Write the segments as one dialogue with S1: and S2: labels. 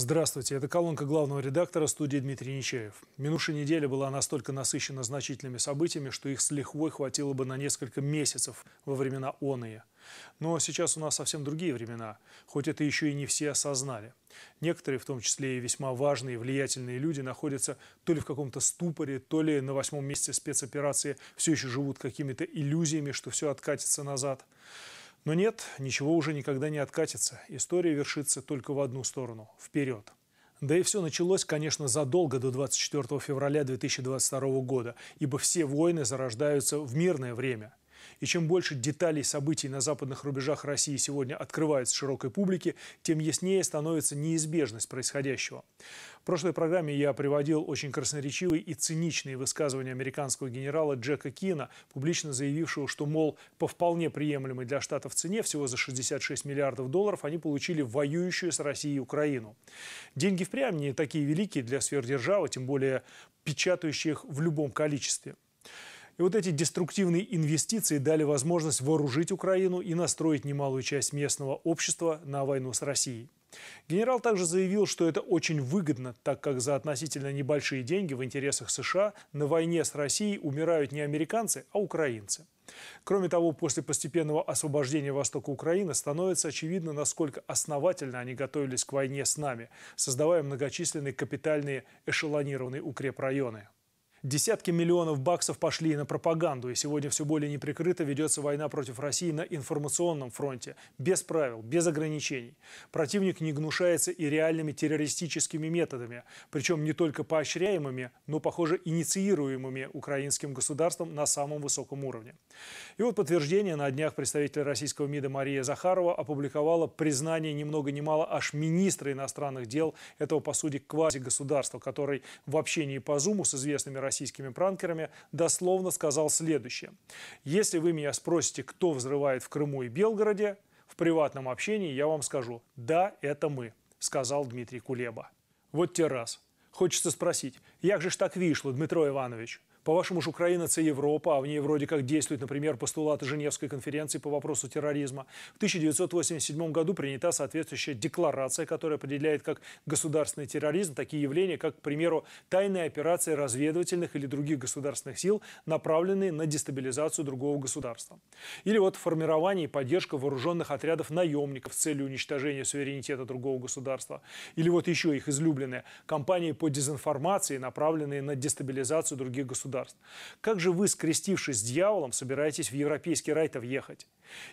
S1: Здравствуйте, это колонка главного редактора студии Дмитрий Нечаев. Минувшая неделя была настолько насыщена значительными событиями, что их с лихвой хватило бы на несколько месяцев во времена оные. Но сейчас у нас совсем другие времена, хоть это еще и не все осознали. Некоторые, в том числе и весьма важные и влиятельные люди, находятся то ли в каком-то ступоре, то ли на восьмом месте спецоперации все еще живут какими-то иллюзиями, что все откатится назад. Но нет, ничего уже никогда не откатится. История вершится только в одну сторону – вперед. Да и все началось, конечно, задолго до 24 февраля 2022 года, ибо все войны зарождаются в мирное время – и чем больше деталей событий на западных рубежах России сегодня открывается широкой публике, тем яснее становится неизбежность происходящего. В прошлой программе я приводил очень красноречивые и циничные высказывания американского генерала Джека Кина, публично заявившего, что, мол, по вполне приемлемой для Штатов цене, всего за 66 миллиардов долларов, они получили воюющую с Россией Украину. Деньги впрямь не такие великие для сверхдержавы, тем более печатающих в любом количестве. И вот эти деструктивные инвестиции дали возможность вооружить Украину и настроить немалую часть местного общества на войну с Россией. Генерал также заявил, что это очень выгодно, так как за относительно небольшие деньги в интересах США на войне с Россией умирают не американцы, а украинцы. Кроме того, после постепенного освобождения Востока Украины становится очевидно, насколько основательно они готовились к войне с нами, создавая многочисленные капитальные эшелонированные укрепрайоны. Десятки миллионов баксов пошли на пропаганду, и сегодня все более неприкрыто ведется война против России на информационном фронте, без правил, без ограничений. Противник не гнушается и реальными террористическими методами, причем не только поощряемыми, но, похоже, инициируемыми украинским государством на самом высоком уровне. И вот подтверждение на днях представитель российского МИДа Мария Захарова опубликовала признание ни много ни мало аж министра иностранных дел этого, по сути, квази-государства, который в общении по Зуму с известными российскими российскими пранкерами, дословно сказал следующее. «Если вы меня спросите, кто взрывает в Крыму и Белгороде, в приватном общении я вам скажу, да, это мы», – сказал Дмитрий Кулеба. Вот те раз. Хочется спросить, як же ж так вышло, Дмитро Иванович? По-вашему ж Украина – це Европа, а в ней вроде как действует, например, постулаты Женевской конференции по вопросу терроризма. В 1987 году принята соответствующая декларация, которая определяет как государственный терроризм такие явления, как, к примеру, тайные операции разведывательных или других государственных сил, направленные на дестабилизацию другого государства. Или вот формирование и поддержка вооруженных отрядов наемников с целью уничтожения суверенитета другого государства. Или вот еще их излюбленные – кампании по дезинформации, направленные на дестабилизацию других государств государств. Как же вы, скрестившись с дьяволом, собираетесь в европейский рай-то въехать?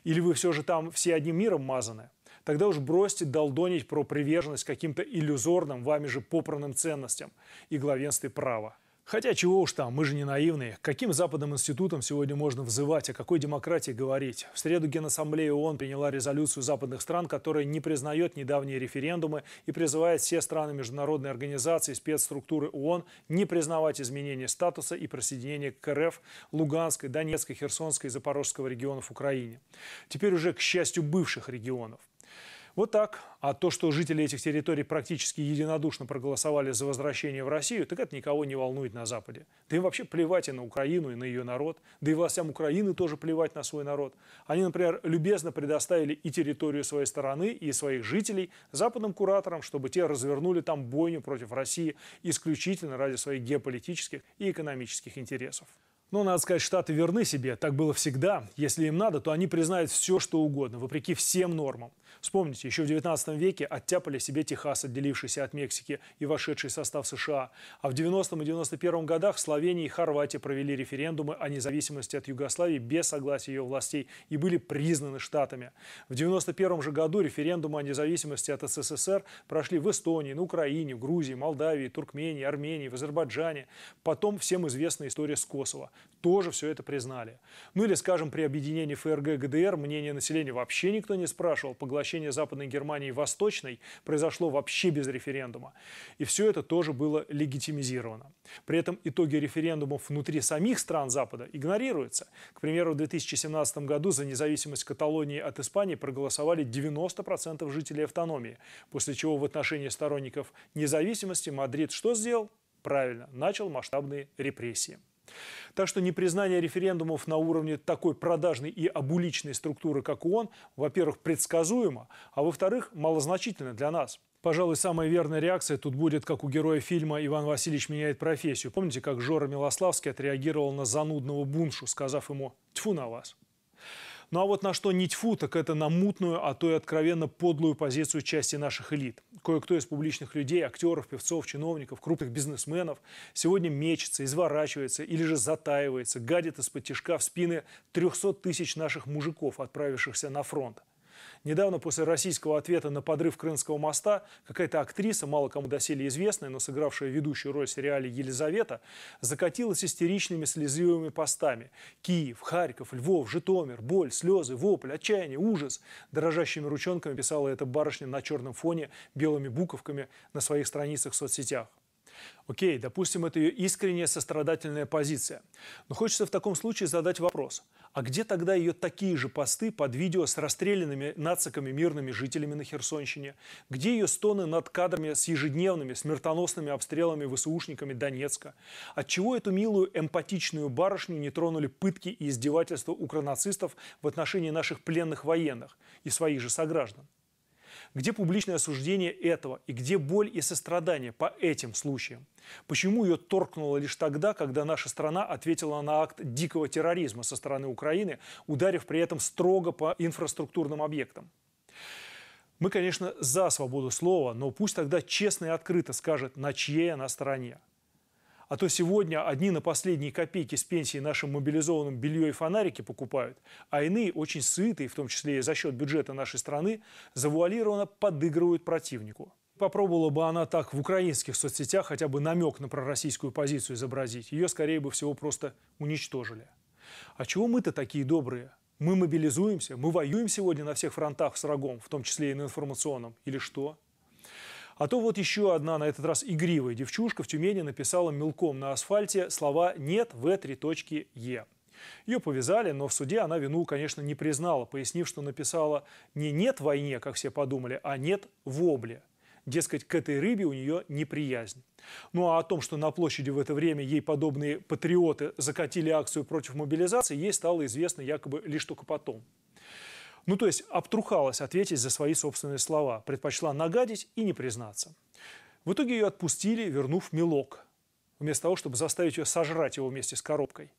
S1: Или вы все же там все одним миром мазаны? Тогда уж бросьте долдонить про приверженность каким-то иллюзорным, вами же попранным ценностям и главенстве права. Хотя чего уж там, мы же не наивные. Каким западным институтам сегодня можно взывать, о какой демократии говорить? В среду Генассамблея ООН приняла резолюцию западных стран, которая не признает недавние референдумы и призывает все страны международной организации спецструктуры ООН не признавать изменения статуса и присоединение к РФ Луганской, Донецкой, Херсонской и Запорожского регионов Украине. Теперь уже, к счастью, бывших регионов. Вот так. А то, что жители этих территорий практически единодушно проголосовали за возвращение в Россию, так это никого не волнует на Западе. Да им вообще плевать и на Украину, и на ее народ. Да и властям Украины тоже плевать на свой народ. Они, например, любезно предоставили и территорию своей стороны, и своих жителей западным кураторам, чтобы те развернули там бойню против России исключительно ради своих геополитических и экономических интересов. Но ну, надо сказать, Штаты верны себе. Так было всегда. Если им надо, то они признают все, что угодно, вопреки всем нормам. Вспомните, еще в 19 веке оттяпали себе Техас, отделившийся от Мексики и вошедший в состав США. А в 90 м и 91 м годах Словения и Хорватия провели референдумы о независимости от Югославии без согласия ее властей и были признаны штатами. В 91 м же году референдумы о независимости от СССР прошли в Эстонии, на Украине, в Грузии, Молдавии, Туркмении, Армении, в Азербайджане. Потом всем известна история с Косово тоже все это признали. Ну или, скажем, при объединении ФРГ и ГДР мнение населения вообще никто не спрашивал. Поглощение Западной Германии и Восточной произошло вообще без референдума. И все это тоже было легитимизировано. При этом итоги референдумов внутри самих стран Запада игнорируются. К примеру, в 2017 году за независимость Каталонии от Испании проголосовали 90% жителей автономии, после чего в отношении сторонников независимости Мадрид что сделал? Правильно, начал масштабные репрессии. Так что непризнание референдумов на уровне такой продажной и обуличной структуры, как ООН, во-первых, предсказуемо, а во-вторых, малозначительно для нас. Пожалуй, самая верная реакция тут будет, как у героя фильма «Иван Васильевич меняет профессию». Помните, как Жора Милославский отреагировал на занудного Буншу, сказав ему «Тьфу на вас». Ну а вот на что нить фу, так это на мутную, а то и откровенно подлую позицию части наших элит. Кое-кто из публичных людей, актеров, певцов, чиновников, крупных бизнесменов сегодня мечется, изворачивается или же затаивается, гадит из-под тяжка в спины 300 тысяч наших мужиков, отправившихся на фронт. Недавно после российского ответа на подрыв Крымского моста какая-то актриса, мало кому доселе известная, но сыгравшая ведущую роль в сериале «Елизавета», закатилась истеричными слезливыми постами. Киев, Харьков, Львов, Житомир, боль, слезы, вопль, отчаяние, ужас. Дрожащими ручонками писала эта барышня на черном фоне белыми буковками на своих страницах в соцсетях. Окей, допустим, это ее искренняя сострадательная позиция. Но хочется в таком случае задать вопрос. А где тогда ее такие же посты под видео с расстрелянными нациками мирными жителями на Херсонщине? Где ее стоны над кадрами с ежедневными смертоносными обстрелами ВСУшниками Донецка? Отчего эту милую эмпатичную барышню не тронули пытки и издевательства укранацистов в отношении наших пленных военных и своих же сограждан? Где публичное осуждение этого и где боль и сострадание по этим случаям? Почему ее торкнуло лишь тогда, когда наша страна ответила на акт дикого терроризма со стороны Украины, ударив при этом строго по инфраструктурным объектам? Мы, конечно, за свободу слова, но пусть тогда честно и открыто скажет, на чьей она стороне. А то сегодня одни на последние копейки с пенсии нашим мобилизованным белье и фонарики покупают, а иные, очень сытые, в том числе и за счет бюджета нашей страны, завуалированно подыгрывают противнику. Попробовала бы она так в украинских соцсетях хотя бы намек на пророссийскую позицию изобразить. Ее, скорее бы всего, просто уничтожили. А чего мы-то такие добрые? Мы мобилизуемся, мы воюем сегодня на всех фронтах с врагом, в том числе и на информационном. Или что? А то вот еще одна, на этот раз игривая девчушка в Тюмени написала мелком на асфальте слова «нет в три точки Е». Ее повязали, но в суде она вину, конечно, не признала, пояснив, что написала не «нет войне», как все подумали, а «нет вобле». Дескать, к этой рыбе у нее неприязнь. Ну а о том, что на площади в это время ей подобные патриоты закатили акцию против мобилизации, ей стало известно якобы лишь только потом. Ну, то есть обтрухалась ответить за свои собственные слова, предпочла нагадить и не признаться. В итоге ее отпустили, вернув мелок, вместо того, чтобы заставить ее сожрать его вместе с коробкой.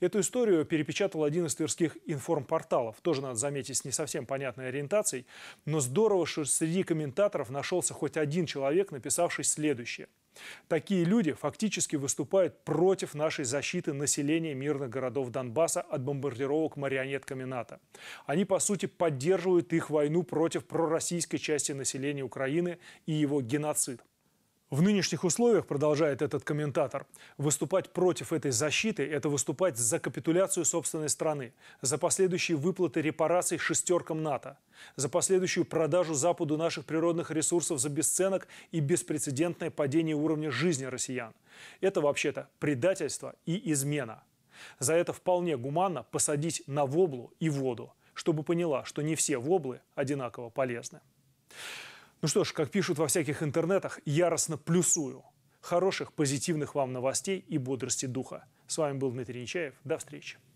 S1: Эту историю перепечатал один из тверских информпорталов, тоже, надо заметить, с не совсем понятной ориентацией, но здорово, что среди комментаторов нашелся хоть один человек, написавший следующее – Такие люди фактически выступают против нашей защиты населения мирных городов Донбасса от бомбардировок марионетками НАТО. Они, по сути, поддерживают их войну против пророссийской части населения Украины и его геноцид. В нынешних условиях, продолжает этот комментатор, выступать против этой защиты – это выступать за капитуляцию собственной страны, за последующие выплаты репараций шестеркам НАТО, за последующую продажу Западу наших природных ресурсов за бесценок и беспрецедентное падение уровня жизни россиян. Это вообще-то предательство и измена. За это вполне гуманно посадить на воблу и воду, чтобы поняла, что не все воблы одинаково полезны. Ну что ж, как пишут во всяких интернетах, яростно плюсую. Хороших, позитивных вам новостей и бодрости духа. С вами был Дмитрий Нечаев. До встречи.